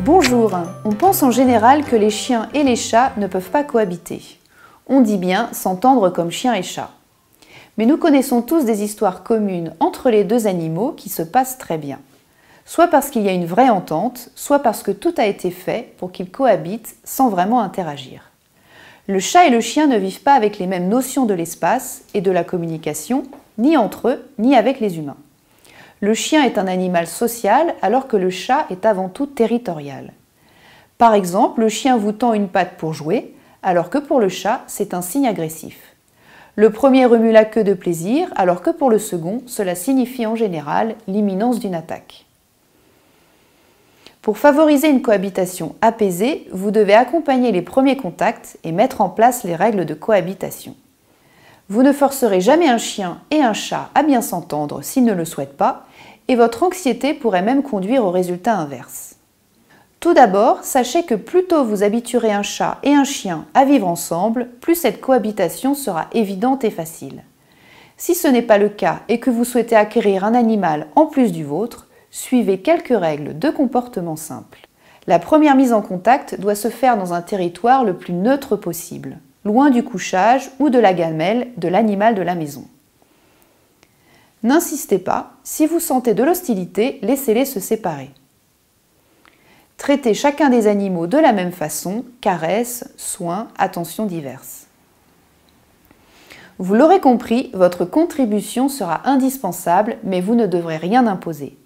Bonjour On pense en général que les chiens et les chats ne peuvent pas cohabiter. On dit bien s'entendre comme chien et chat. Mais nous connaissons tous des histoires communes entre les deux animaux qui se passent très bien. Soit parce qu'il y a une vraie entente, soit parce que tout a été fait pour qu'ils cohabitent sans vraiment interagir. Le chat et le chien ne vivent pas avec les mêmes notions de l'espace et de la communication, ni entre eux, ni avec les humains. Le chien est un animal social alors que le chat est avant tout territorial. Par exemple, le chien vous tend une patte pour jouer, alors que pour le chat, c'est un signe agressif. Le premier remue la queue de plaisir, alors que pour le second, cela signifie en général l'imminence d'une attaque. Pour favoriser une cohabitation apaisée, vous devez accompagner les premiers contacts et mettre en place les règles de cohabitation. Vous ne forcerez jamais un chien et un chat à bien s'entendre s'ils ne le souhaitent pas, et votre anxiété pourrait même conduire au résultat inverse. Tout d'abord, sachez que plus tôt vous habituerez un chat et un chien à vivre ensemble, plus cette cohabitation sera évidente et facile. Si ce n'est pas le cas et que vous souhaitez acquérir un animal en plus du vôtre, suivez quelques règles de comportement simples. La première mise en contact doit se faire dans un territoire le plus neutre possible loin du couchage ou de la gamelle de l'animal de la maison. N'insistez pas, si vous sentez de l'hostilité, laissez-les se séparer. Traitez chacun des animaux de la même façon, caresses, soins, attentions diverses. Vous l'aurez compris, votre contribution sera indispensable, mais vous ne devrez rien imposer.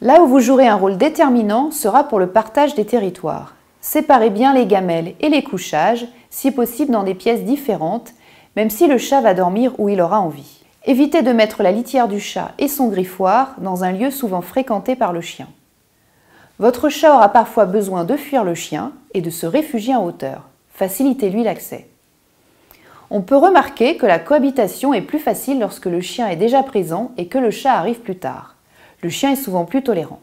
Là où vous jouerez un rôle déterminant sera pour le partage des territoires. Séparez bien les gamelles et les couchages, si possible dans des pièces différentes, même si le chat va dormir où il aura envie. Évitez de mettre la litière du chat et son griffoir dans un lieu souvent fréquenté par le chien. Votre chat aura parfois besoin de fuir le chien et de se réfugier en hauteur. Facilitez-lui l'accès. On peut remarquer que la cohabitation est plus facile lorsque le chien est déjà présent et que le chat arrive plus tard. Le chien est souvent plus tolérant.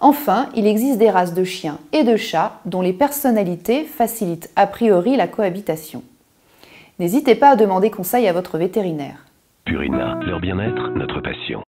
Enfin, il existe des races de chiens et de chats dont les personnalités facilitent a priori la cohabitation. N'hésitez pas à demander conseil à votre vétérinaire. Purina, leur bien-être, notre passion.